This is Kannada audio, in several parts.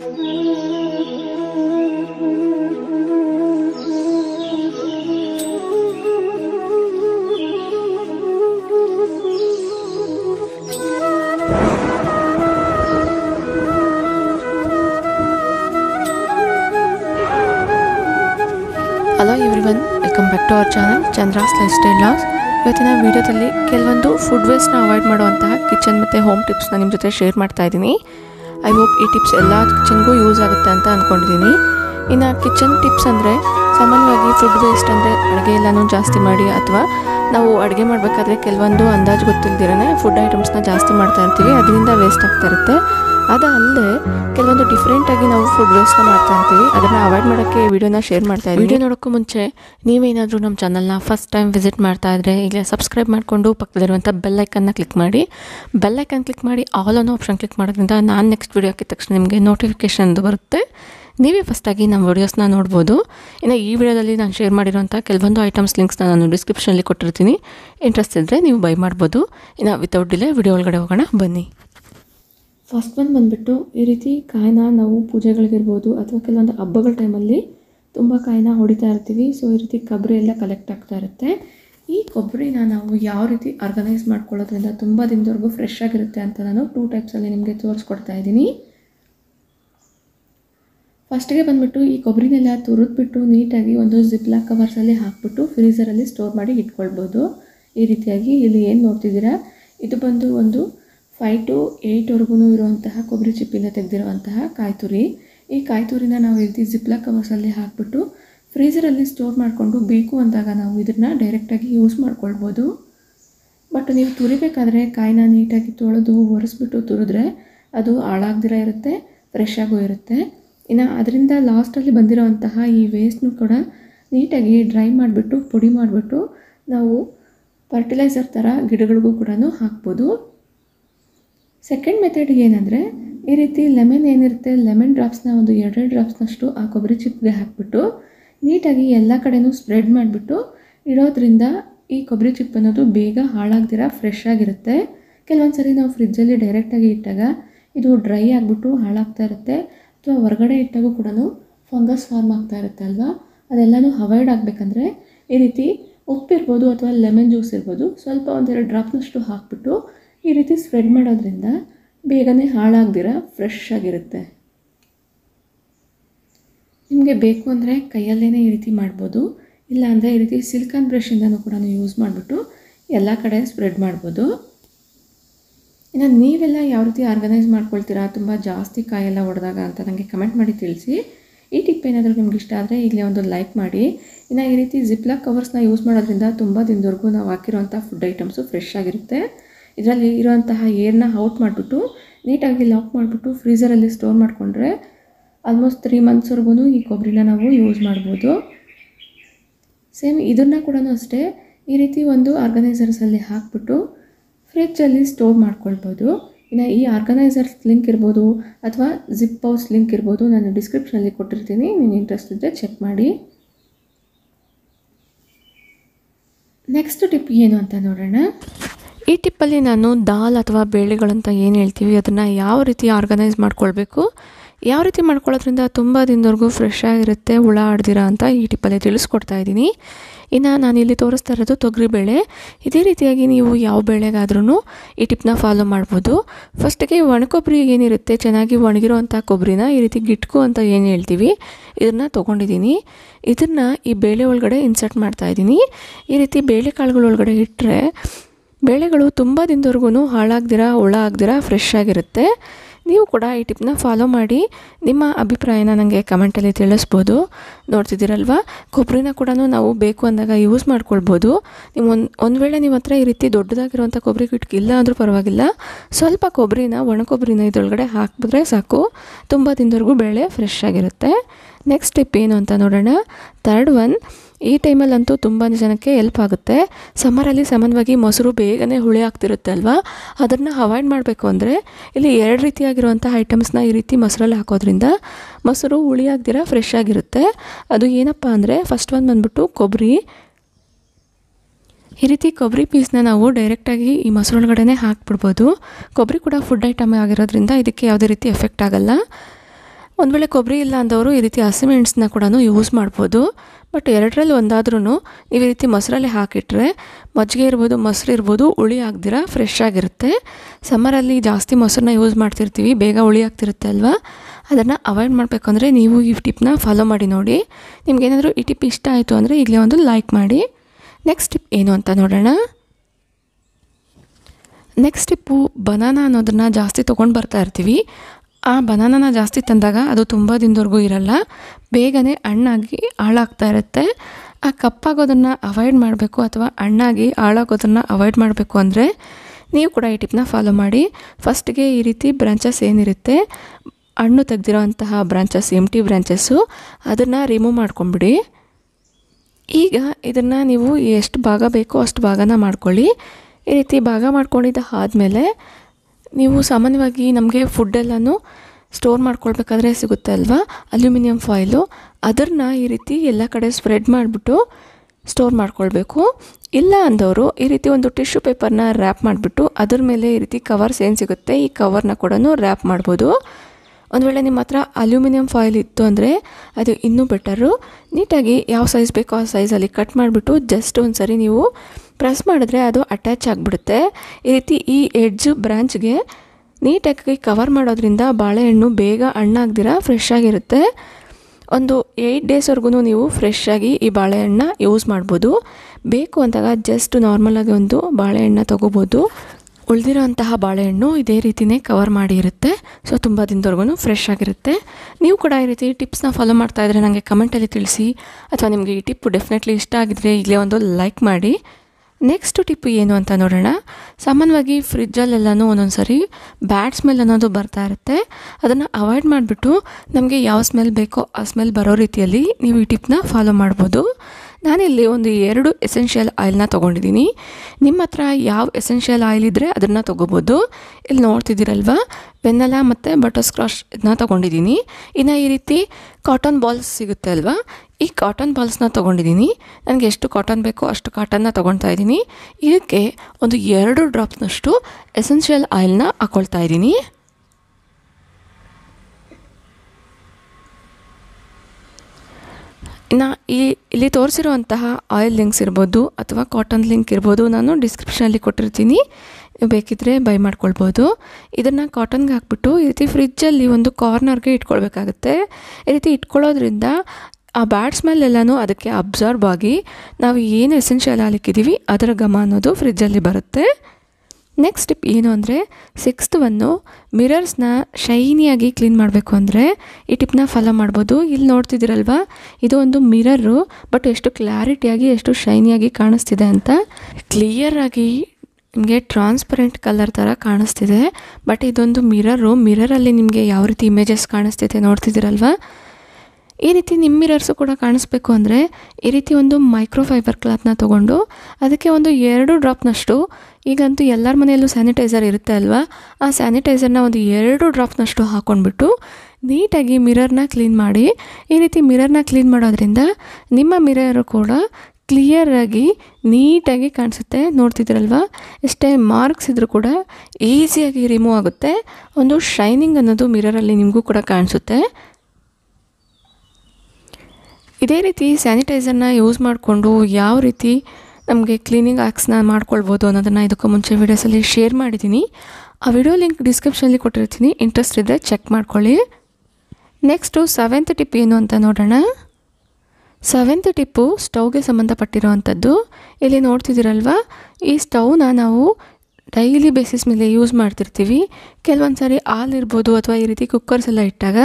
hello welcome back to our channel Chandra's lifestyle ಲಾಸ್ ಇವತ್ತಿನ ವಿಡಿಯೋದಲ್ಲಿ ಕೆಲವೊಂದು ಫುಡ್ ವೇಸ್ಟ್ನ ಅವಾಯ್ಡ್ ಮಾಡುವಂತಹ ಕಿಚನ್ ಮತ್ತು ಹೋಮ್ ಟಿಪ್ಸ್ನ ನಿಮ್ಮ ಜೊತೆ ಶೇರ್ ಮಾಡ್ತಾ ಇದ್ದೀನಿ ಐ ಹೋಪ್ ಈ ಟಿಪ್ಸ್ ಎಲ್ಲ ಕಿಚನ್ಗೂ ಯೂಸ್ ಆಗುತ್ತೆ ಅಂತ ಅಂದ್ಕೊಂಡಿದ್ದೀನಿ ಇನ್ನು ಕಿಚನ್ ಟಿಪ್ಸ್ ಅಂದರೆ ಸಾಮಾನ್ಯವಾಗಿ ಫುಡ್ ವೇಸ್ಟ್ ಅಂದರೆ ಅಡುಗೆ ಎಲ್ಲನೂ ಜಾಸ್ತಿ ಮಾಡಿ ಅಥವಾ ನಾವು ಅಡುಗೆ ಮಾಡಬೇಕಾದ್ರೆ ಕೆಲವೊಂದು ಅಂದಾಜು ಗೊತ್ತಿಲ್ಲದಿರೇ ಫುಡ್ ಐಟಮ್ಸ್ನ ಜಾಸ್ತಿ ಮಾಡ್ತಾ ಇರ್ತೀವಿ ಅದರಿಂದ ವೇಸ್ಟ್ ಆಗ್ತಾ ಇರುತ್ತೆ ಅದು ಅಲ್ಲದೆ ಕೆಲವೊಂದು ಡಿಫ್ರೆಂಟ್ ಆಗಿ ನಾವು ಫುಡ್ ವೇಸ್ಟ್ನ ಮಾಡ್ತಾ ಇರ್ತೀವಿ ಅದನ್ನು ಅವಾಯ್ಡ್ ಮಾಡೋಕ್ಕೆ ವಿಡಿಯೋನ ಶೇರ್ ಮಾಡ್ತಾ ಇದ್ದೀವಿ ವಿಡಿಯೋ ನೋಡೋಕ್ಕೂ ಮುಂಚೆ ನೀವೇನಾದರೂ ನಮ್ಮ ಚಾನಲ್ನ ಫಸ್ಟ್ ಟೈಮ್ ವಿಸಿಟ್ ಮಾಡ್ತಾ ಇದ್ದರೆ ಈಗ ಸಬ್ಸ್ಕ್ರೈಬ್ ಮಾಡಿಕೊಂಡು ಪಕ್ಕದಲ್ಲಿರುವಂಥ ಬೆಲ್ಲೈಕನ್ನ ಕ್ಲಿಕ್ ಮಾಡಿ ಬೆಲ್ಲೈಕನ್ ಕ್ಲಿಕ್ ಮಾಡಿ ಆಲ್ ಅನ್ನೋ ಆಪ್ಷನ್ ಕ್ಲಿಕ್ ಮಾಡೋದ್ರಿಂದ ನಾನು ನೆಕ್ಸ್ಟ್ ವಿಡಿಯೋ ಹಾಕಿದ ತಕ್ಷಣ ನಿಮಗೆ ನೋಟಿಫಿಕೇಷನ್ ಬರುತ್ತೆ ನೀವೇ ಫಸ್ಟಾಗಿ ನಮ್ಮ ವೀಡಿಯೋಸ್ನ ನೋಡ್ಬೋದು ಇನ್ನು ಈ ವಿಡಿಯೋದಲ್ಲಿ ನಾನು ಶೇರ್ ಮಾಡಿರೋಂಥ ಕೆಲವೊಂದು ಐಟಮ್ಸ್ ಲಿಂಕ್ಸ್ನ ನಾನು ಡಿಸ್ಕ್ರಿಪ್ಷನಲ್ಲಿ ಕೊಟ್ಟಿರ್ತೀನಿ ಇಂಟ್ರೆಸ್ಟ್ ಇದ್ದರೆ ನೀವು ಬೈ ಮಾಡ್ಬೋದು ಇನ್ನು ವಿತೌಟ್ ಡಿಲೇ ವಿಡಿಯೋ ಒಳಗಡೆ ಹೋಗೋಣ ಬನ್ನಿ ಫಸ್ಟ್ ಒನ್ ಬಂದುಬಿಟ್ಟು ಈ ರೀತಿ ಕಾಯಿನ ನಾವು ಪೂಜೆಗಳಿಗಿರ್ಬೋದು ಅಥವಾ ಕೆಲವೊಂದು ಹಬ್ಬಗಳ ಟೈಮಲ್ಲಿ ತುಂಬ ಕಾಯಿನ ಹೊಡಿತಾ ಇರ್ತೀವಿ ಸೊ ಈ ರೀತಿ ಕೊಬ್ಬರಿ ಎಲ್ಲ ಕಲೆಕ್ಟ್ ಆಗ್ತಾ ಇರುತ್ತೆ ಈ ಕೊಬ್ಬರಿನ ನಾವು ಯಾವ ರೀತಿ ಆರ್ಗನೈಸ್ ಮಾಡ್ಕೊಳ್ಳೋದ್ರಿಂದ ತುಂಬ ದಿನದವರೆಗೂ ಫ್ರೆಶ್ ಆಗಿರುತ್ತೆ ಅಂತ ನಾನು ಟೂ ಟೈಪ್ಸಲ್ಲಿ ನಿಮಗೆ ತೋರಿಸ್ಕೊಡ್ತಾ ಇದ್ದೀನಿ ಫಸ್ಟಿಗೆ ಬಂದುಬಿಟ್ಟು ಈ ಕೊಬ್ಬರಿನೆಲ್ಲ ತುರಿದ್ಬಿಟ್ಟು ನೀಟಾಗಿ ಒಂದು ಜಿಪ್ಲಾ ಕವರ್ಸಲ್ಲಿ ಹಾಕ್ಬಿಟ್ಟು ಫ್ರೀಸರಲ್ಲಿ ಸ್ಟೋರ್ ಮಾಡಿ ಇಟ್ಕೊಳ್ಬೋದು ಈ ರೀತಿಯಾಗಿ ಇಲ್ಲಿ ಏನು ನೋಡ್ತಿದ್ದೀರಾ ಇದು ಬಂದು ಒಂದು ಫೈವ್ ಟು ಏಯ್ಟ್ವರೆಗೂ ಇರುವಂತಹ ಕೊಬ್ಬರಿ ಚಿಪ್ಪಿಂದ ತೆಗೆದಿರುವಂತಹ ಕಾಯಿ ತುರಿ ಈ ಕಾಯಿ ತುರಿನ ನಾವು ಎದ್ದು ಜಿಪ್ಲಾ ಕವರ್ಸಲ್ಲಿ ಹಾಕಿಬಿಟ್ಟು ಫ್ರೀಸರಲ್ಲಿ ಸ್ಟೋರ್ ಮಾಡಿಕೊಂಡು ಬೇಕು ಅಂದಾಗ ನಾವು ಇದನ್ನು ಡೈರೆಕ್ಟಾಗಿ ಯೂಸ್ ಮಾಡ್ಕೊಳ್ಬೋದು ಬಟ್ ನೀವು ತುರಿಬೇಕಾದ್ರೆ ಕಾಯಿನ ನೀಟಾಗಿ ತೊಳೆದು ಒರೆಸ್ಬಿಟ್ಟು ತುರಿದ್ರೆ ಅದು ಹಾಳಾಗ್ದಿರ ಇರುತ್ತೆ ಫ್ರೆಶ್ ಆಗೋ ಇರುತ್ತೆ ಇನ್ನು ಅದರಿಂದ ಲಾಸ್ಟಲ್ಲಿ ಬಂದಿರೋವಂತಹ ಈ ವೇಸ್ಟ್ನು ಕೂಡ ನೀಟಾಗಿ ಡ್ರೈ ಮಾಡಿಬಿಟ್ಟು ಪುಡಿ ಮಾಡಿಬಿಟ್ಟು ನಾವು ಫರ್ಟಿಲೈಸರ್ ಥರ ಗಿಡಗಳಿಗೂ ಕೂಡ ಹಾಕ್ಬೋದು ಸೆಕೆಂಡ್ ಮೆಥಡ್ ಏನಂದರೆ ಈ ರೀತಿ ಲೆಮನ್ ಏನಿರುತ್ತೆ ಲೆಮನ್ ಡ್ರಾಪ್ಸ್ನ ಒಂದು ಎರಡೆರಡು ಡ್ರಾಪ್ಸ್ನಷ್ಟು ಆ ಕೊಬ್ಬರಿ ಚಿಪ್ಗೆ ಹಾಕಿಬಿಟ್ಟು ನೀಟಾಗಿ ಎಲ್ಲ ಕಡೆನೂ ಸ್ಪ್ರೆಡ್ ಮಾಡಿಬಿಟ್ಟು ಇಡೋದ್ರಿಂದ ಈ ಕೊಬ್ಬರಿ ಚಿಪ್ ಅನ್ನೋದು ಬೇಗ ಹಾಳಾಗ್ದಿರ ಫ್ರೆಶ್ ಆಗಿರುತ್ತೆ ಕೆಲವೊಂದು ಸರಿ ನಾವು ಫ್ರಿಜ್ಜಲ್ಲಿ ಡೈರೆಕ್ಟಾಗಿ ಇಟ್ಟಾಗ ಇದು ಡ್ರೈ ಆಗಿಬಿಟ್ಟು ಹಾಳಾಗ್ತಾ ಇರುತ್ತೆ ಅಥವಾ ಹೊರಗಡೆ ಇಟ್ಟಾಗೂ ಕೂಡ ಫಂಗಸ್ ಫಾರ್ಮ್ ಆಗ್ತಾ ಇರುತ್ತೆ ಅಲ್ವಾ ಅದೆಲ್ಲನೂ ಅವಾಯ್ಡ್ ಆಗಬೇಕಂದ್ರೆ ಈ ರೀತಿ ಉಪ್ಪಿರ್ಬೋದು ಅಥವಾ ಲೆಮನ್ ಜ್ಯೂಸ್ ಇರ್ಬೋದು ಸ್ವಲ್ಪ ಒಂದೆರಡು ಡ್ರಾಪ್ನಷ್ಟು ಹಾಕ್ಬಿಟ್ಟು ಈ ರೀತಿ ಸ್ಪ್ರೆಡ್ ಮಾಡೋದ್ರಿಂದ ಬೇಗನೆ ಹಾಳಾಗ್ದಿರ ಫ್ರೆಶ್ ಆಗಿರುತ್ತೆ ನಿಮಗೆ ಬೇಕು ಅಂದರೆ ಕೈಯಲ್ಲೇ ಈ ರೀತಿ ಮಾಡ್ಬೋದು ಅಂದರೆ ಈ ರೀತಿ ಸಿಲ್ಕನ್ ಬ್ರಷಿಂದನೂ ಕೂಡ ಯೂಸ್ ಮಾಡಿಬಿಟ್ಟು ಎಲ್ಲ ಕಡೆ ಸ್ಪ್ರೆಡ್ ಮಾಡ್ಬೋದು ಇನ್ನು ನೀವೆಲ್ಲ ಯಾವ ರೀತಿ ಆರ್ಗನೈಸ್ ಮಾಡ್ಕೊಳ್ತೀರಾ ತುಂಬ ಜಾಸ್ತಿ ಕಾಯೆಲ್ಲ ಹೊಡೆದಾಗ ಅಂತ ನನಗೆ ಕಮೆಂಟ್ ಮಾಡಿ ತಿಳಿಸಿ ಈ ಟಿಪ್ ಏನಾದರೂ ನಿಮ್ಗೆ ಇಷ್ಟ ಆದರೆ ಇಲ್ಲಿ ಒಂದು ಲೈಕ್ ಮಾಡಿ ಇನ್ನು ಈ ರೀತಿ ಜಿಪ್ಲಾಕ್ ಕವರ್ಸ್ನ ಯೂಸ್ ಮಾಡೋದ್ರಿಂದ ತುಂಬ ದಿನದವರೆಗೂ ನಾವು ಹಾಕಿರೋಂಥ ಫುಡ್ ಐಟಮ್ಸು ಫ್ರೆಶ್ ಆಗಿರುತ್ತೆ ಇದರಲ್ಲಿ ಇರೋವಂತಹ ಏರ್ನ ಔಟ್ ಮಾಡಿಬಿಟ್ಟು ನೀಟಾಗಿ ಲಾಕ್ ಮಾಡಿಬಿಟ್ಟು ಫ್ರೀಝರಲ್ಲಿ ಸ್ಟೋರ್ ಮಾಡಿಕೊಂಡ್ರೆ ಆಲ್ಮೋಸ್ಟ್ ತ್ರೀ ಮಂತ್ಸ್ವರೆಗೂ ಈ ಕೊಬ್ಬರಿನ ನಾವು ಯೂಸ್ ಮಾಡ್ಬೋದು ಸೇಮ್ ಇದನ್ನ ಕೂಡ ಅಷ್ಟೇ ಈ ರೀತಿ ಒಂದು ಆರ್ಗನೈಸರ್ಸಲ್ಲಿ ಹಾಕ್ಬಿಟ್ಟು ಫ್ರಿಜ್ಜಲ್ಲಿ ಸ್ಟೋರ್ ಮಾಡ್ಕೊಳ್ಬೋದು ಇನ್ನು ಈ ಆರ್ಗನೈಸರ್ಸ್ ಲಿಂಕ್ ಇರ್ಬೋದು ಅಥವಾ ಜಿಪ್ ಪೌಸ್ ಲಿಂಕ್ ಇರ್ಬೋದು ನಾನು ಡಿಸ್ಕ್ರಿಪ್ಷನಲ್ಲಿ ಕೊಟ್ಟಿರ್ತೀನಿ ನೀನು ಇಂಟ್ರೆಸ್ಟ್ ಇದ್ದರೆ ಚೆಕ್ ಮಾಡಿ ನೆಕ್ಸ್ಟ್ ಟಿಪ್ ಏನು ಅಂತ ನೋಡೋಣ ಈ ಟಿಪ್ಪಲ್ಲಿ ನಾನು ದಾಲ್ ಅಥವಾ ಬೇಳೆಗಳಂತ ಏನು ಹೇಳ್ತೀವಿ ಅದನ್ನು ಯಾವ ರೀತಿ ಆರ್ಗನೈಸ್ ಮಾಡ್ಕೊಳ್ಬೇಕು ಯಾವ ರೀತಿ ಮಾಡ್ಕೊಳ್ಳೋದ್ರಿಂದ ತುಂಬ ದಿನದವರೆಗೂ ಫ್ರೆಶ್ ಆಗಿರುತ್ತೆ ಹುಳ ಆಡ್ದಿರ ಅಂತ ಈ ಟಿಪ್ಪಲ್ಲಿ ತಿಳಿಸ್ಕೊಡ್ತಾ ಇದ್ದೀನಿ ಇನ್ನು ಇಲ್ಲಿ ತೋರಿಸ್ತಾ ಇರೋದು ಬೇಳೆ ಇದೇ ರೀತಿಯಾಗಿ ನೀವು ಯಾವ ಬೇಳೆಗಾದ್ರೂ ಈ ಟಿಪ್ನ ಫಾಲೋ ಮಾಡ್ಬೋದು ಫಸ್ಟಿಗೆ ಒಣಕೊಬ್ಬರಿ ಏನಿರುತ್ತೆ ಚೆನ್ನಾಗಿ ಒಣಗಿರೋ ಅಂಥ ಕೊಬ್ಬರಿನ ಈ ರೀತಿ ಗಿಟ್ಕು ಅಂತ ಏನು ಹೇಳ್ತೀವಿ ಇದನ್ನು ತೊಗೊಂಡಿದ್ದೀನಿ ಇದನ್ನು ಈ ಬೇಳೆ ಒಳಗಡೆ ಇನ್ಸರ್ಟ್ ಮಾಡ್ತಾ ಇದ್ದೀನಿ ಈ ರೀತಿ ಬೇಳೆ ಕಾಳುಗಳೊಳಗಡೆ ಇಟ್ಟರೆ ಬೇಳೆಗಳು ತುಂಬ ದಿನದವರೆಗೂ ಹಾಳಾಗ್ದಿರಾ ಹುಳ ಆಗ್ದಿರಾ ಫ್ರೆಶ್ ಆಗಿರುತ್ತೆ ನೀವು ಕೂಡ ಈ ಟಿಪ್ನ ಫಾಲೋ ಮಾಡಿ ನಿಮ್ಮ ಅಭಿಪ್ರಾಯನ ನನಗೆ ಕಮೆಂಟಲ್ಲಿ ತಿಳಿಸ್ಬೋದು ನೋಡ್ತಿದ್ದೀರಲ್ವ ಕೊಬ್ಬರಿನ ಕೂಡ ನಾವು ಬೇಕು ಅಂದಾಗ ಯೂಸ್ ಮಾಡ್ಕೊಳ್ಬೋದು ನೀವು ಒಂದು ಒಂದು ವೇಳೆ ನಿಮ್ಮ ಹತ್ರ ಈ ರೀತಿ ದೊಡ್ಡದಾಗಿರುವಂಥ ಕೊಬ್ಬರಿ ಇಲ್ಲ ಅಂದರೂ ಪರವಾಗಿಲ್ಲ ಸ್ವಲ್ಪ ಕೊಬ್ಬರಿನ ಒಣ ಕೊಬ್ಬರಿನ ಇದರೊಳಗಡೆ ಹಾಕಿಬಿಟ್ರೆ ಸಾಕು ತುಂಬ ದಿನದವರೆಗೂ ಬೇಳೆ ಫ್ರೆಶ್ ಆಗಿರುತ್ತೆ ನೆಕ್ಸ್ಟ್ ಟಿಪ್ ಏನು ಅಂತ ನೋಡೋಣ ತರ್ಡ್ ಒನ್ ಈ ಟೈಮಲ್ಲಂತೂ ತುಂಬಾ ಜನಕ್ಕೆ ಎಲ್ಪ್ ಆಗುತ್ತೆ ಸಮ್ಮರಲ್ಲಿ ಸಾಮಾನ್ಯವಾಗಿ ಮೊಸರು ಬೇಗನೆ ಹುಳಿ ಆಗ್ತಿರುತ್ತೆ ಅಲ್ವಾ ಅದನ್ನು ಅವಾಯ್ಡ್ ಮಾಡಬೇಕು ಅಂದರೆ ಇಲ್ಲಿ ಎರಡು ರೀತಿಯಾಗಿರುವಂಥ ಐಟಮ್ಸ್ನ ಈ ರೀತಿ ಮೊಸರಲ್ಲಿ ಹಾಕೋದ್ರಿಂದ ಮೊಸರು ಹುಳಿ ಆಗದಿರ ಫ್ರೆಶ್ ಆಗಿರುತ್ತೆ ಅದು ಏನಪ್ಪ ಅಂದರೆ ಫಸ್ಟ್ ಒಂದು ಬಂದ್ಬಿಟ್ಟು ಕೊಬ್ಬರಿ ಈ ರೀತಿ ಕೊಬ್ಬರಿ ಪೀಸ್ನ ನಾವು ಡೈರೆಕ್ಟಾಗಿ ಈ ಮೊಸರೊಳಗಡೆ ಹಾಕ್ಬಿಡ್ಬೋದು ಕೊಬ್ಬರಿ ಕೂಡ ಫುಡ್ ಐಟಮ್ ಆಗಿರೋದ್ರಿಂದ ಇದಕ್ಕೆ ಯಾವುದೇ ರೀತಿ ಎಫೆಕ್ಟ್ ಆಗಲ್ಲ ಒಂದು ವೇಳೆ ಕೊಬ್ಬರಿ ಇಲ್ಲ ಅಂದವರು ಈ ರೀತಿ ಹಸಿಮೆಣಸನ್ನ ಕೂಡ ಯೂಸ್ ಮಾಡ್ಬೋದು ಬಟ್ ಎರಡರಲ್ಲಿ ಒಂದಾದ್ರೂ ನೀವು ಈ ರೀತಿ ಮೊಸರಲ್ಲಿ ಹಾಕಿಟ್ರೆ ಮಜ್ಜಿಗೆ ಇರ್ಬೋದು ಮೊಸರು ಇರ್ಬೋದು ಹುಳಿ ಆಗ್ದಿರ ಫ್ರೆಶ್ ಆಗಿರುತ್ತೆ ಸಮ್ಮರಲ್ಲಿ ಜಾಸ್ತಿ ಮೊಸರನ್ನ ಯೂಸ್ ಮಾಡ್ತಿರ್ತೀವಿ ಬೇಗ ಹುಳಿ ಆಗ್ತಿರುತ್ತೆ ಅಲ್ವಾ ಅದನ್ನು ಅವಾಯ್ಡ್ ಮಾಡಬೇಕಂದ್ರೆ ನೀವು ಈ ಟಿಪ್ನ ಫಾಲೋ ಮಾಡಿ ನೋಡಿ ನಿಮ್ಗೇನಾದರೂ ಈ ಟಿಪ್ ಇಷ್ಟ ಆಯಿತು ಅಂದರೆ ಈಗಲೇ ಒಂದು ಲೈಕ್ ಮಾಡಿ ನೆಕ್ಸ್ಟ್ ಟಿಪ್ ಏನು ಅಂತ ನೋಡೋಣ ನೆಕ್ಸ್ಟ್ ಟಿಪ್ಪು ಬನಾನಾ ಅನ್ನೋದನ್ನು ಜಾಸ್ತಿ ತೊಗೊಂಡು ಬರ್ತಾ ಇರ್ತೀವಿ ಆ ಬನಾನನ ಜಾಸ್ತಿ ತಂದಾಗ ಅದು ತುಂಬ ದಿನದವರೆಗೂ ಇರಲ್ಲ ಬೇಗನೆ ಹಣ್ಣಾಗಿ ಹಾಳಾಗ್ತಾ ಇರುತ್ತೆ ಆ ಕಪ್ಪಾಗೋದನ್ನು ಅವಾಯ್ಡ್ ಮಾಡಬೇಕು ಅಥವಾ ಹಣ್ಣಾಗಿ ಹಾಳಾಗೋದನ್ನು ಅವಾಯ್ಡ್ ಮಾಡಬೇಕು ಅಂದರೆ ನೀವು ಕೂಡ ಈ ಟಿಪ್ನ ಫಾಲೋ ಮಾಡಿ ಫಸ್ಟ್ಗೆ ಈ ರೀತಿ ಬ್ರಾಂಚಸ್ ಏನಿರುತ್ತೆ ಹಣ್ಣು ತೆಗೆದಿರೋ ಅಂತಹ ಬ್ರಾಂಚಸ್ ಟಿ ಬ್ರಾಂಚಸ್ಸು ಅದನ್ನು ರಿಮೂವ್ ಮಾಡ್ಕೊಂಬಿಡಿ ಈಗ ಇದನ್ನು ನೀವು ಎಷ್ಟು ಭಾಗ ಬೇಕೋ ಅಷ್ಟು ಭಾಗನ ಮಾಡ್ಕೊಳ್ಳಿ ಈ ರೀತಿ ಭಾಗ ಮಾಡ್ಕೊಂಡಿದ್ದ ಆದಮೇಲೆ ನೀವು ಸಾಮಾನ್ಯವಾಗಿ ನಮಗೆ ಫುಡ್ಡೆಲ್ಲನೂ ಸ್ಟೋರ್ ಮಾಡ್ಕೊಳ್ಬೇಕಾದ್ರೆ ಸಿಗುತ್ತೆ ಅಲ್ವಾ ಅಲ್ಯೂಮಿನಿಯಂ ಫಾಯ್ಲು ಅದನ್ನು ಈ ರೀತಿ ಎಲ್ಲ ಕಡೆ ಸ್ಪ್ರೆಡ್ ಮಾಡಿಬಿಟ್ಟು ಸ್ಟೋರ್ ಮಾಡ್ಕೊಳ್ಬೇಕು ಇಲ್ಲ ಅಂದವರು ಈ ರೀತಿ ಒಂದು ಟಿಶ್ಯೂ ಪೇಪರ್ನ ರ್ಯಾಪ್ ಮಾಡಿಬಿಟ್ಟು ಅದ್ರ ಮೇಲೆ ಈ ರೀತಿ ಕವರ್ಸ್ ಏನು ಸಿಗುತ್ತೆ ಈ ಕವರ್ನ ಕೂಡ ರ್ಯಾಪ್ ಮಾಡ್ಬೋದು ಒಂದು ವೇಳೆ ನಿಮ್ಮ ಹತ್ರ ಅಲ್ಯೂಮಿನಿಯಂ ಫಾಯಿಲ್ ಇತ್ತು ಅಂದರೆ ಅದು ಇನ್ನೂ ಬೆಟರು ನೀಟಾಗಿ ಯಾವ ಸೈಜ್ ಬೇಕೋ ಆ ಸೈಜಲ್ಲಿ ಕಟ್ ಮಾಡಿಬಿಟ್ಟು ಜಸ್ಟ್ ಒಂದು ಸರಿ ನೀವು ಪ್ರೆಸ್ ಮಾಡಿದ್ರೆ ಅದು ಅಟ್ಯಾಚ್ ಆಗಿಬಿಡುತ್ತೆ ಈ ರೀತಿ ಈ ಎಡ್ಜು ಬ್ರ್ಯಾಂಚ್ಗೆ ನೀಟಾಗಿ ಕವರ್ ಮಾಡೋದ್ರಿಂದ ಬಾಳೆಹಣ್ಣು ಬೇಗ ಹಣ್ಣಾಗ್ದಿರ ಫ್ರೆಶ್ ಆಗಿರುತ್ತೆ ಒಂದು ಏಯ್ಟ್ ಡೇಸ್ವರೆಗೂ ನೀವು ಫ್ರೆಶ್ ಆಗಿ ಈ ಬಾಳೆಹಣ್ಣ ಯೂಸ್ ಮಾಡ್ಬೋದು ಬೇಕು ಅಂತಾಗ ಜಸ್ಟ್ ನಾರ್ಮಲಾಗಿ ಒಂದು ಬಾಳೆಹಣ್ಣು ತೊಗೋಬೋದು ಉಳಿದಿರೋಂತಹ ಬಾಳೆಹಣ್ಣು ಇದೇ ರೀತಿಯೇ ಕವರ್ ಮಾಡಿರುತ್ತೆ ಸೊ ತುಂಬ ದಿನದವರೆಗೂ ಫ್ರೆಶ್ ಆಗಿರುತ್ತೆ ನೀವು ಕೂಡ ಈ ರೀತಿ ಟಿಪ್ಸ್ನ ಫಾಲೋ ಮಾಡ್ತಾಯಿದ್ರೆ ನನಗೆ ಕಮೆಂಟಲ್ಲಿ ತಿಳಿಸಿ ಅಥವಾ ನಿಮಗೆ ಈ ಟಿಪ್ ಡೆಫಿನೆಟ್ಲಿ ಇಷ್ಟ ಆಗಿದ್ರೆ ಇಲ್ಲೇ ಒಂದು ಲೈಕ್ ಮಾಡಿ ನೆಕ್ಸ್ಟ್ ಟಿಪ್ಪು ಏನು ಅಂತ ನೋಡೋಣ ಸಾಮಾನ್ಯವಾಗಿ ಫ್ರಿಜ್ಜಲ್ಲೆಲ್ಲನೂ ಒಂದೊಂದು ಸರಿ ಬ್ಯಾಡ್ ಸ್ಮೆಲ್ ಅನ್ನೋದು ಬರ್ತಾ ಇರುತ್ತೆ ಅದನ್ನು ಅವಾಯ್ಡ್ ಮಾಡಿಬಿಟ್ಟು ನಮಗೆ ಯಾವ ಸ್ಮೆಲ್ ಬೇಕೋ ಆ ಸ್ಮೆಲ್ ಬರೋ ರೀತಿಯಲ್ಲಿ ನೀವು ಈ ಟಿಪ್ನ ಫಾಲೋ ಮಾಡ್ಬೋದು ನಾನಿಲ್ಲಿ ಒಂದು ಎರಡು ಎಸೆನ್ಷಿಯಲ್ ಆಯಿಲ್ನ ತೊಗೊಂಡಿದ್ದೀನಿ ನಿಮ್ಮ ಹತ್ರ ಯಾವ ಎಸೆನ್ಷಿಯಲ್ ಆಯಿಲ್ ಇದ್ದರೆ ಅದನ್ನು ತೊಗೋಬೋದು ಇಲ್ಲಿ ನೋಡ್ತಿದ್ದೀರಲ್ವ ಬೆನ್ನೆಲ್ಲ ಮತ್ತು ಬಟರ್ ಸ್ಕ್ರಾಚ್ ಇದನ್ನ ತೊಗೊಂಡಿದ್ದೀನಿ ಇನ್ನು ಈ ರೀತಿ ಕಾಟನ್ ಬಾಲ್ಸ್ ಸಿಗುತ್ತೆ ಅಲ್ವಾ ಈ ಕಾಟನ್ ಬಾಲ್ಸ್ನ ತೊಗೊಂಡಿದ್ದೀನಿ ನನಗೆ ಎಷ್ಟು ಕಾಟನ್ ಬೇಕೋ ಅಷ್ಟು ಕಾಟನ್ನ ತೊಗೊಳ್ತಾ ಇದ್ದೀನಿ ಇದಕ್ಕೆ ಒಂದು ಎರಡು ಡ್ರಾಪ್ಸ್ನಷ್ಟು ಎಸೆನ್ಷಿಯಲ್ ಆಯಿಲ್ನ ಹಾಕ್ಕೊಳ್ತಾ ಇದ್ದೀನಿ ಇನ್ನು ಈ ಇಲ್ಲಿ ತೋರಿಸಿರುವಂತಹ ಆಯಿಲ್ ಲಿಂಕ್ಸ್ ಇರ್ಬೋದು ಅಥವಾ ಕಾಟನ್ ಲಿಂಕ್ ಇರ್ಬೋದು ನಾನು ಡಿಸ್ಕ್ರಿಪ್ಷನಲ್ಲಿ ಕೊಟ್ಟಿರ್ತೀನಿ ಬೇಕಿದ್ದರೆ ಬೈ ಮಾಡ್ಕೊಳ್ಬೋದು ಇದನ್ನು ಕಾಟನ್ಗೆ ಹಾಕ್ಬಿಟ್ಟು ಈ ರೀತಿ ಫ್ರಿಜ್ಜಲ್ಲಿ ಒಂದು ಕಾರ್ನರ್ಗೆ ಇಟ್ಕೊಳ್ಬೇಕಾಗುತ್ತೆ ಈ ರೀತಿ ಇಟ್ಕೊಳ್ಳೋದ್ರಿಂದ ಆ ಬ್ಯಾಡ್ ಸ್ಮೆಲ್ ಎಲ್ಲನೂ ಅದಕ್ಕೆ ಅಬ್ಸರ್ವ್ ಆಗಿ ನಾವು ಏನು ಎಸೆನ್ಷಿಯಲ್ ಹಾಲಿಕ್ಕಿದ್ದೀವಿ ಅದರ ಗಮ ಅನ್ನೋದು ಫ್ರಿಜ್ಜಲ್ಲಿ ಬರುತ್ತೆ ನೆಕ್ಸ್ಟ್ ಟಿಪ್ ಏನು ಅಂದರೆ ಸಿಕ್ಸ್ತ್ ಒಂದು ಮಿರರ್ಸ್ನ ಶೈನಿಯಾಗಿ ಕ್ಲೀನ್ ಮಾಡಬೇಕು ಅಂದರೆ ಈ ಟಿಪ್ನ ಫಾಲೋ ಮಾಡ್ಬೋದು ಇಲ್ಲಿ ನೋಡ್ತಿದ್ದೀರಲ್ವ ಇದು ಒಂದು ಮಿರರು ಬಟ್ ಎಷ್ಟು ಕ್ಲಾರಿಟಿಯಾಗಿ ಎಷ್ಟು ಶೈನಿಯಾಗಿ ಕಾಣಿಸ್ತಿದೆ ಅಂತ ಕ್ಲಿಯರಾಗಿ ನಿಮಗೆ ಟ್ರಾನ್ಸ್ಪರೆಂಟ್ ಕಲರ್ ಥರ ಕಾಣಿಸ್ತಿದೆ ಬಟ್ ಇದೊಂದು ಮಿರರು ಮಿರರಲ್ಲಿ ನಿಮಗೆ ಯಾವ ರೀತಿ ಇಮೇಜಸ್ ಕಾಣಿಸ್ತಿದೆ ನೋಡ್ತಿದ್ದೀರಲ್ವ ಈ ರೀತಿ ನಿಮ್ಮ ಮಿರರ್ಸು ಕೂಡ ಕಾಣಿಸ್ಬೇಕು ಅಂದರೆ ಈ ರೀತಿ ಒಂದು ಮೈಕ್ರೋಫೈಬರ್ ಕ್ಲಾತ್ನ ತೊಗೊಂಡು ಅದಕ್ಕೆ ಒಂದು ಎರಡು ಡ್ರಾಪ್ನಷ್ಟು ಈಗಂತೂ ಎಲ್ಲರ ಮನೆಯಲ್ಲೂ ಸ್ಯಾನಿಟೈಸರ್ ಇರುತ್ತೆ ಅಲ್ವಾ ಆ ಸ್ಯಾನಿಟೈಸರ್ನ ಒಂದು ಎರಡು ಡ್ರಾಪ್ನಷ್ಟು ಹಾಕ್ಕೊಂಡ್ಬಿಟ್ಟು ನೀಟಾಗಿ ಮಿರರ್ನ ಕ್ಲೀನ್ ಮಾಡಿ ಈ ರೀತಿ ಮಿರರ್ನ ಕ್ಲೀನ್ ಮಾಡೋದ್ರಿಂದ ನಿಮ್ಮ ಮಿರರು ಕೂಡ ಕ್ಲಿಯರಾಗಿ ನೀಟಾಗಿ ಕಾಣಿಸುತ್ತೆ ನೋಡ್ತಿದ್ರಲ್ವ ಎಷ್ಟೇ ಮಾರ್ಕ್ಸ್ ಇದ್ದರೂ ಕೂಡ ಈಸಿಯಾಗಿ ರಿಮೂವ್ ಆಗುತ್ತೆ ಒಂದು ಶೈನಿಂಗ್ ಅನ್ನೋದು ಮಿರರಲ್ಲಿ ನಿಮಗೂ ಕೂಡ ಕಾಣಿಸುತ್ತೆ ಇದೇ ರೀತಿ ಸ್ಯಾನಿಟೈಸರ್ನ ಯೂಸ್ ಮಾಡಿಕೊಂಡು ಯಾವ ರೀತಿ ನಮಗೆ ಕ್ಲೀನಿಂಗ್ ಆ್ಯಕ್ಸ್ನ ಮಾಡ್ಕೊಳ್ಬೋದು ಅನ್ನೋದನ್ನು ಇದಕ್ಕೂ ಮುಂಚೆ ವೀಡಿಯೋಸಲ್ಲಿ ಶೇರ್ ಮಾಡಿದ್ದೀನಿ ಆ ವಿಡಿಯೋ ಲಿಂಕ್ ಡಿಸ್ಕ್ರಿಪ್ಷನಲ್ಲಿ ಕೊಟ್ಟಿರ್ತೀನಿ ಇಂಟ್ರೆಸ್ಟ್ ಇದ್ದರೆ ಚೆಕ್ ಮಾಡ್ಕೊಳ್ಳಿ ನೆಕ್ಸ್ಟು ಸೆವೆಂತ್ ಟಿಪ್ ಏನು ಅಂತ ನೋಡೋಣ ಸೆವೆಂತ್ ಟಿಪ್ಪು ಸ್ಟವ್ಗೆ ಸಂಬಂಧಪಟ್ಟಿರೋವಂಥದ್ದು ಇಲ್ಲಿ ನೋಡ್ತಿದ್ದೀರಲ್ವ ಈ ಸ್ಟವ್ನ ನಾವು ಡೈಲಿ ಬೇಸಿಸ್ ಮೇಲೆ ಯೂಸ್ ಮಾಡ್ತಿರ್ತೀವಿ ಕೆಲವೊಂದು ಸಾರಿ ಹಾಲು ಇರ್ಬೋದು ಅಥವಾ ಈ ರೀತಿ ಕುಕ್ಕರ್ಸ್ ಎಲ್ಲ ಇಟ್ಟಾಗ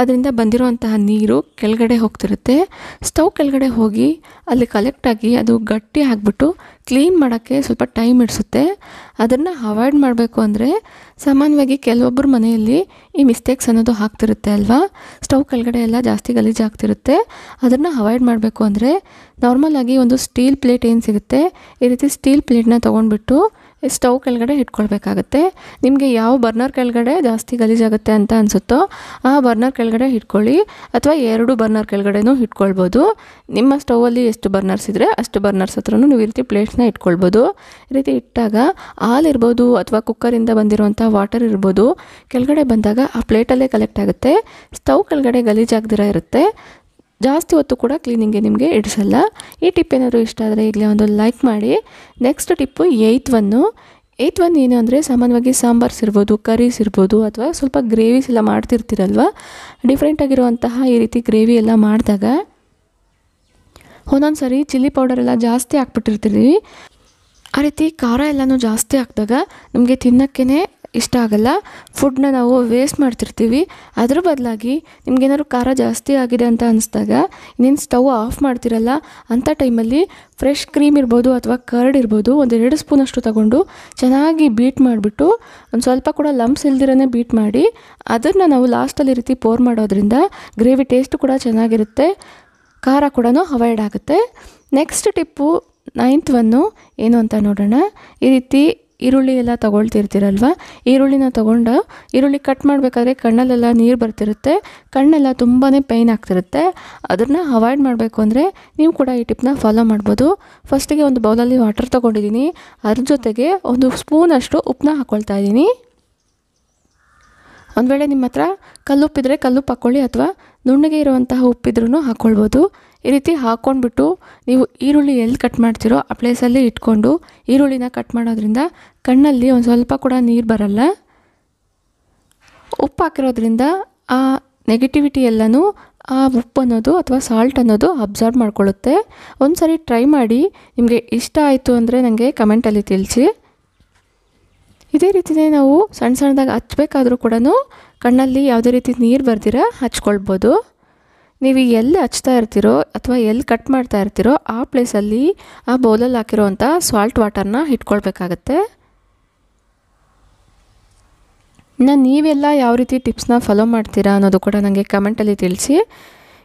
ಅದರಿಂದ ಬಂದಿರುವಂತಹ ನೀರು ಕೆಳಗಡೆ ಹೋಗ್ತಿರುತ್ತೆ ಸ್ಟವ್ ಕೆಳಗಡೆ ಹೋಗಿ ಅಲ್ಲಿ ಕಲೆಕ್ಟಾಗಿ ಅದು ಗಟ್ಟಿ ಹಾಕ್ಬಿಟ್ಟು ಕ್ಲೀನ್ ಮಾಡೋಕ್ಕೆ ಸ್ವಲ್ಪ ಟೈಮ್ ಇಡಿಸುತ್ತೆ ಅದನ್ನು ಅವಾಯ್ಡ್ ಮಾಡಬೇಕು ಅಂದರೆ ಸಾಮಾನ್ಯವಾಗಿ ಕೆಲವೊಬ್ಬರ ಮನೆಯಲ್ಲಿ ಈ ಮಿಸ್ಟೇಕ್ಸ್ ಅನ್ನೋದು ಹಾಕ್ತಿರುತ್ತೆ ಅಲ್ವಾ ಸ್ಟವ್ ಕೆಳಗಡೆ ಎಲ್ಲ ಜಾಸ್ತಿ ಗಲೀಜಾಗ್ತಿರುತ್ತೆ ಅದನ್ನು ಅವಾಯ್ಡ್ ಮಾಡಬೇಕು ಅಂದರೆ ನಾರ್ಮಲಾಗಿ ಒಂದು ಸ್ಟೀಲ್ ಪ್ಲೇಟ್ ಏನು ಸಿಗುತ್ತೆ ಈ ರೀತಿ ಸ್ಟೀಲ್ ಪ್ಲೇಟ್ನ ತೊಗೊಂಡ್ಬಿಟ್ಟು ಸ್ಟವ್ ಕೆಳಗಡೆ ಇಟ್ಕೊಳ್ಬೇಕಾಗತ್ತೆ ನಿಮಗೆ ಯಾವ ಬರ್ನರ್ ಕೆಳಗಡೆ ಜಾಸ್ತಿ ಗಲೀಜಾಗುತ್ತೆ ಅಂತ ಅನಿಸುತ್ತೋ ಆ ಬರ್ನರ್ ಕೆಳಗಡೆ ಇಟ್ಕೊಳ್ಳಿ ಅಥವಾ ಎರಡು ಬರ್ನರ್ ಕೆಳಗಡೆನೂ ಇಟ್ಕೊಳ್ಬೋದು ನಿಮ್ಮ ಸ್ಟೌವಲ್ಲಿ ಎಷ್ಟು ಬರ್ನರ್ಸ್ ಇದ್ದರೆ ಅಷ್ಟು ಬರ್ನರ್ಸ್ ಹತ್ರನೂ ನೀವು ಈ ರೀತಿ ಪ್ಲೇಟ್ಸ್ನ ಇಟ್ಕೊಳ್ಬೋದು ಈ ರೀತಿ ಇಟ್ಟಾಗ ಹಾಲಿರ್ಬೋದು ಅಥವಾ ಕುಕ್ಕರಿಂದ ಬಂದಿರುವಂಥ ವಾಟರ್ ಇರ್ಬೋದು ಕೆಳಗಡೆ ಬಂದಾಗ ಆ ಪ್ಲೇಟಲ್ಲೇ ಕಲೆಕ್ಟ್ ಆಗುತ್ತೆ ಸ್ಟವ್ ಕೆಳಗಡೆ ಗಲೀಜಾಗ್ದಿರ ಇರುತ್ತೆ ಜಾಸ್ತಿ ಹೊತ್ತು ಕೂಡ ಕ್ಲೀನಿಂಗ್ಗೆ ನಿಮಗೆ ಇಡಿಸಲ್ಲ ಈ ಟಿಪ್ ಏನಾದರೂ ಇಷ್ಟ ಆದರೆ ಇಲ್ಲಿ ಒಂದು ಲೈಕ್ ಮಾಡಿ next tip eight one eight one ಏನು ಅಂದರೆ ಸಾಮಾನ್ಯವಾಗಿ ಸಾಂಬಾರ್ಸ್ ಇರ್ಬೋದು ಕರೀಸ್ ಇರ್ಬೋದು ಅಥವಾ ಸ್ವಲ್ಪ ಗ್ರೇವೀಸ್ ಎಲ್ಲ ಮಾಡ್ತಿರ್ತೀರಲ್ವ ಡಿಫ್ರೆಂಟಾಗಿರುವಂತಹ ಈ ರೀತಿ ಗ್ರೇವಿ ಎಲ್ಲ ಮಾಡಿದಾಗ ಒಂದೊಂದು ಸರಿ ಚಿಲ್ಲಿ ಪೌಡರ್ ಜಾಸ್ತಿ ಹಾಕ್ಬಿಟ್ಟಿರ್ತೀವಿ ಆ ರೀತಿ ಖಾರ ಎಲ್ಲನೂ ಜಾಸ್ತಿ ಹಾಕಿದಾಗ ನಮಗೆ ತಿನ್ನೋಕ್ಕೇ ಇಷ್ಟ ಆಗೋಲ್ಲ ಫುಡ್ನ ನಾವು ವೇಸ್ಟ್ ಮಾಡ್ತಿರ್ತೀವಿ ಅದ್ರ ಬದಲಾಗಿ ನಿಮಗೇನಾದ್ರು ಖಾರ ಜಾಸ್ತಿ ಆಗಿದೆ ಅಂತ ಅನಿಸ್ದಾಗ ಇನ್ನೇನು ಸ್ಟವ್ ಆಫ್ ಮಾಡ್ತಿರಲ್ಲ ಅಂಥ ಟೈಮಲ್ಲಿ ಫ್ರೆಶ್ ಕ್ರೀಮ್ ಇರ್ಬೋದು ಅಥವಾ ಕರ್ಡ್ ಇರ್ಬೋದು ಒಂದು ಎರಡು ಸ್ಪೂನಷ್ಟು ತಗೊಂಡು ಚೆನ್ನಾಗಿ ಬೀಟ್ ಮಾಡಿಬಿಟ್ಟು ಒಂದು ಸ್ವಲ್ಪ ಕೂಡ ಲಂಪ್ಸ್ ಇಲ್ದಿರೇ ಬೀಟ್ ಮಾಡಿ ಅದನ್ನು ನಾವು ಲಾಸ್ಟಲ್ಲಿ ರೀತಿ ಪೋರ್ ಮಾಡೋದ್ರಿಂದ ಗ್ರೇವಿ ಟೇಸ್ಟ್ ಕೂಡ ಚೆನ್ನಾಗಿರುತ್ತೆ ಖಾರ ಕೂಡ ಅವಾಯ್ಡ್ ಆಗುತ್ತೆ ನೆಕ್ಸ್ಟ್ ಟಿಪ್ಪು ನೈನ್ತ್ ಒನ್ನು ಏನು ಅಂತ ನೋಡೋಣ ಈ ರೀತಿ ಈರುಳ್ಳಿ ಎಲ್ಲ ತಗೊಳ್ತಿರ್ತೀರಲ್ವ ಈರುಳ್ಳಿನ ತೊಗೊಂಡು ಈರುಳ್ಳಿ ಕಟ್ ಮಾಡಬೇಕಾದ್ರೆ ಕಣ್ಣಲ್ಲೆಲ್ಲ ನೀರು ಬರ್ತಿರುತ್ತೆ ಕಣ್ಣೆಲ್ಲ ತುಂಬಾ ಪೈನ್ ಆಗ್ತಿರುತ್ತೆ ಅದನ್ನು ಅವಾಯ್ಡ್ ಮಾಡಬೇಕು ಅಂದರೆ ನೀವು ಕೂಡ ಈ ಟಿಪ್ನ ಫಾಲೋ ಮಾಡ್ಬೋದು ಫಸ್ಟಿಗೆ ಒಂದು ಬೌಲಲ್ಲಿ ವಾಟರ್ ತೊಗೊಂಡಿದ್ದೀನಿ ಅದ್ರ ಜೊತೆಗೆ ಒಂದು ಸ್ಪೂನಷ್ಟು ಉಪ್ಪನ್ನ ಹಾಕ್ಕೊಳ್ತಾ ಇದ್ದೀನಿ ಒಂದು ವೇಳೆ ನಿಮ್ಮ ಹತ್ರ ಕಲ್ಲುಪ್ಪಿದ್ರೆ ಕಲ್ಲುಪ್ಪು ಹಾಕ್ಕೊಳ್ಳಿ ಅಥವಾ ನುಣ್ಣಗೆ ಇರುವಂತಹ ಉಪ್ಪಿದ್ರೂ ಹಾಕ್ಕೊಳ್ಬೋದು ಈ ರೀತಿ ಹಾಕ್ಕೊಂಡ್ಬಿಟ್ಟು ನೀವು ಈರುಳ್ಳಿ ಎಲ್ಲಿ ಕಟ್ ಮಾಡ್ತೀರೋ ಆ ಪ್ಲೇಸಲ್ಲಿ ಇಟ್ಕೊಂಡು ಈರುಳ್ಳಿನ ಕಟ್ ಮಾಡೋದ್ರಿಂದ ಕಣ್ಣಲ್ಲಿ ಒಂದು ಸ್ವಲ್ಪ ಕೂಡ ನೀರು ಬರಲ್ಲ ಉಪ್ಪು ಹಾಕಿರೋದ್ರಿಂದ ಆ ನೆಗೆಟಿವಿಟಿ ಎಲ್ಲನೂ ಆ ಉಪ್ಪು ಅನ್ನೋದು ಅಥವಾ ಸಾಲ್ಟ್ ಅನ್ನೋದು ಅಬ್ಸರ್ವ್ ಮಾಡ್ಕೊಳ್ಳುತ್ತೆ ಒಂದು ಸಾರಿ ಟ್ರೈ ಮಾಡಿ ನಿಮಗೆ ಇಷ್ಟ ಆಯಿತು ಅಂದರೆ ನನಗೆ ಕಮೆಂಟಲ್ಲಿ ತಿಳಿಸಿ ಇದೇ ರೀತಿಯೇ ನಾವು ಸಣ್ಣ ಸಣ್ಣದಾಗಿ ಹಚ್ಚಬೇಕಾದ್ರೂ ಕೂಡ ಕಣ್ಣಲ್ಲಿ ಯಾವುದೇ ರೀತಿ ನೀರು ಬರ್ದಿರ ಹಚ್ಕೊಳ್ಬೋದು ನೀವು ಎಲ್ಲಿ ಹಚ್ತಾ ಇರ್ತೀರೋ ಅಥವಾ ಎಲ್ಲಿ ಕಟ್ ಮಾಡ್ತಾ ಇರ್ತೀರೋ ಆ ಪ್ಲೇಸಲ್ಲಿ ಆ ಬೌಲಲ್ಲಿ ಹಾಕಿರೋವಂಥ ಸಾಲ್ಟ್ ವಾಟರ್ನ ಇಟ್ಕೊಳ್ಬೇಕಾಗತ್ತೆ ಇನ್ನು ನೀವೆಲ್ಲ ಯಾವ ರೀತಿ ಟಿಪ್ಸ್ನ ಫಾಲೋ ಮಾಡ್ತೀರಾ ಅನ್ನೋದು ಕೂಡ ನನಗೆ ಕಮೆಂಟಲ್ಲಿ ತಿಳಿಸಿ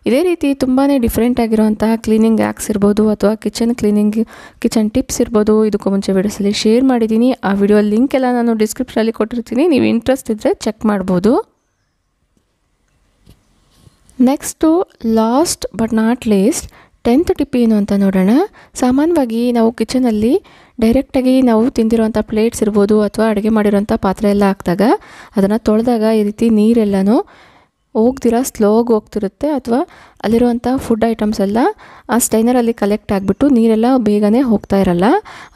ಇದೇ ರೀತಿ ತುಂಬಾ ಡಿಫ್ರೆಂಟ್ ಆಗಿರುವಂತಹ ಕ್ಲೀನಿಂಗ್ ಆ್ಯಕ್ಸ್ ಇರ್ಬೋದು ಅಥವಾ ಕಿಚನ್ ಕ್ಲೀನಿಂಗ್ ಕಿಚನ್ ಟಿಪ್ಸ್ ಇರ್ಬೋದು ಇದಕ್ಕೂ ಮುಂಚೆ ವಿಡಿಯೋಸಲ್ಲಿ ಶೇರ್ ಮಾಡಿದ್ದೀನಿ ಆ ವಿಡಿಯೋ ಲಿಂಕ್ ಎಲ್ಲ ನಾನು ಡಿಸ್ಕ್ರಿಪ್ಷನಲ್ಲಿ ಕೊಟ್ಟಿರ್ತೀನಿ ನೀವು ಇಂಟ್ರೆಸ್ಟ್ ಇದ್ದರೆ ಚೆಕ್ ಮಾಡ್ಬೋದು next last but not least tenth tip ಏನು ಅಂತ ನೋಡೋಣ ಸಾಮಾನ್ಯವಾಗಿ ನಾವು ಕಿಚನಲ್ಲಿ ಡೈರೆಕ್ಟಾಗಿ ನಾವು ತಿಂದಿರೋವಂಥ ಪ್ಲೇಟ್ಸ್ ಇರ್ಬೋದು ಅಥವಾ ಅಡುಗೆ ಮಾಡಿರೋಂಥ ಪಾತ್ರೆ ಎಲ್ಲ ಹಾಕಿದಾಗ ಅದನ್ನು ತೊಳೆದಾಗ ಈ ರೀತಿ ನೀರೆಲ್ಲನೂ ಹೋಗ್ತಿರ ಸ್ಲೋಗಿ ಹೋಗ್ತಿರುತ್ತೆ ಅಥವಾ ಅಲ್ಲಿರುವಂಥ ಫುಡ್ ಐಟಮ್ಸ್ ಎಲ್ಲ ಆ ಸ್ಟೈನರಲ್ಲಿ ಕಲೆಕ್ಟ್ ಆಗಿಬಿಟ್ಟು ನೀರೆಲ್ಲ ಬೇಗನೆ ಹೋಗ್ತಾ ಇರಲ್ಲ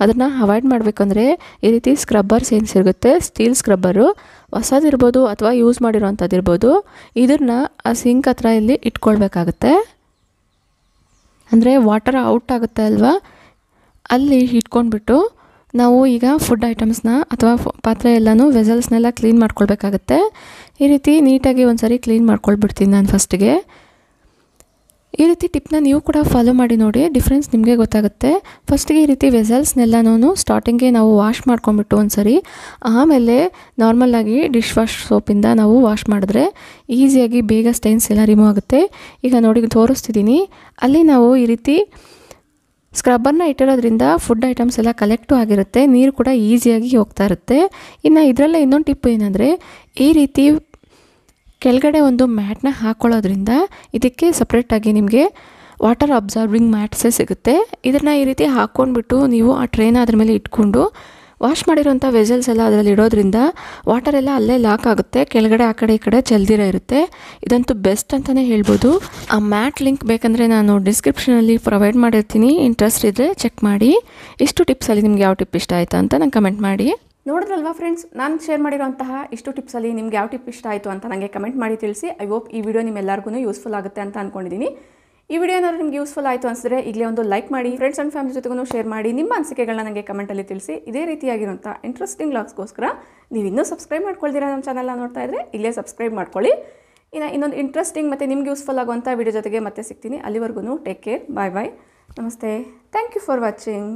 ಅದನ್ನು ಅವಾಯ್ಡ್ ಮಾಡಬೇಕಂದ್ರೆ ಈ ರೀತಿ ಸ್ಕ್ರಬ್ಬರ್ಸ್ ಏನು ಸಿಗುತ್ತೆ ಸ್ಟೀಲ್ ಸ್ಕ್ರಬ್ಬರು ಹೊಸದಿರ್ಬೋದು ಅಥವಾ ಯೂಸ್ ಇರ್ಬೋದು ಇದನ್ನು ಆ ಸಿಂಕ್ ಹತ್ರ ಇಲ್ಲಿ ಇಟ್ಕೊಳ್ಬೇಕಾಗತ್ತೆ ಅಂದರೆ ವಾಟರ್ ಔಟ್ ಆಗುತ್ತೆ ಅಲ್ವಾ ಅಲ್ಲಿ ಇಟ್ಕೊಂಡ್ಬಿಟ್ಟು ನಾವು ಈಗ ಫುಡ್ ಐಟಮ್ಸ್ನ ಅಥವಾ ಪಾತ್ರೆ ಎಲ್ಲನೂ ವೆಸಲ್ಸ್ನೆಲ್ಲ ಕ್ಲೀನ್ ಮಾಡ್ಕೊಳ್ಬೇಕಾಗತ್ತೆ ಈ ರೀತಿ ನೀಟಾಗಿ ಒಂದು ಕ್ಲೀನ್ ಮಾಡ್ಕೊಳ್ಬಿಡ್ತೀನಿ ನಾನು ಫಸ್ಟಿಗೆ ಈ ರೀತಿ ಟಿಪ್ನ ನೀವು ಕೂಡ ಫಾಲೋ ಮಾಡಿ ನೋಡಿ ಡಿಫ್ರೆನ್ಸ್ ನಿಮಗೆ ಗೊತ್ತಾಗುತ್ತೆ ಫಸ್ಟಿಗೆ ಈ ರೀತಿ ವೆಸಲ್ಸ್ನೆಲ್ಲನೂ ಸ್ಟಾರ್ಟಿಂಗ್ಗೆ ನಾವು ವಾಶ್ ಮಾಡ್ಕೊಂಬಿಟ್ಟು ಒಂದ್ಸರಿ ಆಮೇಲೆ ನಾರ್ಮಲ್ಲಾಗಿ ಡಿಶ್ ವಾಶ್ ಸೋಪಿಂದ ನಾವು ವಾಶ್ ಮಾಡಿದ್ರೆ ಈಸಿಯಾಗಿ ಬೇಗ ಸ್ಟೈನ್ಸ್ ಎಲ್ಲ ರಿಮೂವ್ ಆಗುತ್ತೆ ಈಗ ನೋಡಿ ತೋರಿಸ್ತಿದ್ದೀನಿ ಅಲ್ಲಿ ನಾವು ಈ ರೀತಿ ಸ್ಕ್ರಬ್ಬರ್ನ ಇಟ್ಟಿರೋದ್ರಿಂದ ಫುಡ್ ಐಟಮ್ಸ್ ಎಲ್ಲ ಕಲೆಕ್ಟು ಆಗಿರುತ್ತೆ ನೀರು ಕೂಡ ಈಸಿಯಾಗಿ ಹೋಗ್ತಾ ಇರುತ್ತೆ ಇನ್ನು ಇದರಲ್ಲೇ ಇನ್ನೊಂದು ಟಿಪ್ ಏನಂದರೆ ಈ ರೀತಿ ಕೆಳಗಡೆ ಒಂದು ಮ್ಯಾಟ್ನ ಹಾಕ್ಕೊಳ್ಳೋದ್ರಿಂದ ಇದಕ್ಕೆ ಸಪ್ರೇಟಾಗಿ ನಿಮಗೆ ವಾಟರ್ ಅಬ್ಸಾರ್ಬಿಂಗ್ ಮ್ಯಾಟ್ಸೇ ಸಿಗುತ್ತೆ ಇದನ್ನು ಈ ರೀತಿ ಹಾಕ್ಕೊಂಡ್ಬಿಟ್ಟು ನೀವು ಆ ಟ್ರೇನ ಅದ್ರ ಮೇಲೆ ಇಟ್ಕೊಂಡು ವಾಶ್ ಮಾಡಿರೋಂಥ ವೆಸಲ್ಸ್ ಎಲ್ಲ ಅದರಲ್ಲಿ ಇಡೋದ್ರಿಂದ ವಾಟರ್ ಎಲ್ಲ ಅಲ್ಲೇ ಲಾಕ್ ಆಗುತ್ತೆ ಕೆಳಗಡೆ ಆ ಕಡೆ ಈ ಕಡೆ ಚೆಲ್ದಿರ ಇರುತ್ತೆ ಇದಂತೂ ಬೆಸ್ಟ್ ಅಂತಲೇ ಹೇಳ್ಬೋದು ಆ ಮ್ಯಾಟ್ ಲಿಂಕ್ ಬೇಕಂದರೆ ನಾನು ಡಿಸ್ಕ್ರಿಪ್ಷನಲ್ಲಿ ಪ್ರೊವೈಡ್ ಮಾಡಿರ್ತೀನಿ ಇಂಟ್ರೆಸ್ಟ್ ಇದ್ದರೆ ಚೆಕ್ ಮಾಡಿ ಇಷ್ಟು ಟಿಪ್ಸಲ್ಲಿ ನಿಮ್ಗೆ ಯಾವ ಟಿಪ್ ಇಷ್ಟ ಆಯಿತಾ ಅಂತ ನಂಗೆ ಕಮೆಂಟ್ ಮಾಡಿ ನೋಡಿದ್ರಲ್ವಾ ಫ್ರೆಂಡ್ಸ್ ನಾನು ಶೇರ್ ಮಾಡಿರೋಂತಹ ಇಷ್ಟು ಟಿಪ್ಸಲ್ಲಿ ನಿಮ್ಗೆ ಯಾವ ಟಿಪ್ ಇಷ್ಟ ಆಯಿತು ಅಂತ ನನಗೆ ಕಮೆಂಟ್ ಮಾಡಿ ತಿಳಿಸಿ ಐ ಹೋಪ್ ಈ ವಿಡಿಯೋ ನಿಮ್ಮೆಲ್ಲರಿಗೂ ಯೂಸ್ಫುಲ್ ಆಗುತ್ತೆ ಅಂತ ಅಂದ್ಕೊಂಡಿದ್ದೀನಿ ಈ ವಿಡಿಯೋ ಏನಾದರೂ ನಿಮಗೆ ಯೂಸ್ಫುಲ್ ಆಯಿತು ಅನಿಸಿದ್ರೆ ಈಗಲೇ ಒಂದು ಲೈಕ್ ಮಾಡಿ ಫ್ರೆಂಡ್ಸ್ ಆ್ಯಂಡ್ ಫ್ಯಾಮಿಲಿ ಜೊತೆಗೂ ಶೇರ್ ಮಾಡಿ ನಿಮ್ಮ ಅನಿಸಿಕೆಗಳನ್ನ ನನಗೆ ಕಮೆಂಟಲ್ಲಿ ತಿಳಿಸಿ ಇದೇ ರೀತಿಯಾಗಿರುವಂಥ ಇಂಟ್ರೆಸ್ಟಿಂಗ್ ಲಾಗ್ಸ್ಗೋಸ್ಕರ ನೀವು ಇನ್ನೂ ಸಬ್ಸ್ಕ್ರೈಬ್ ಮಾಡ್ಕೊಳ್ತೀರಾ ನಮ್ಮ ಚಾನಲ್ನ ನೋಡ್ತಾ ಇದ್ರೆ ಇಲ್ಲೇ ಸಬ್ಸ್ಕ್ರೈಬ್ ಮಾಡ್ಕೊಳ್ಳಿ ಇನ್ನು ಇನ್ನೊಂದು ಇಂಟ್ರೆಸ್ಟಿಂಗ್ ಮತ್ತು ನಿಮಗೆ ಯೂಸ್ಫುಲ್ ಆಗುವಂಥ ವಿಡಿಯೋ ಜೊತೆಗೆ ಮತ್ತೆ ಸಿಗ್ತೀನಿ ಅಲ್ಲಿವರೆಗೂ ಟೇಕ್ ಕೇರ್ ಬಾಯ್ ಬಾಯ್ ನಮಸ್ತೆ ಥ್ಯಾಂಕ್ ಯು ಫಾರ್ ವಾಚಿಂಗ್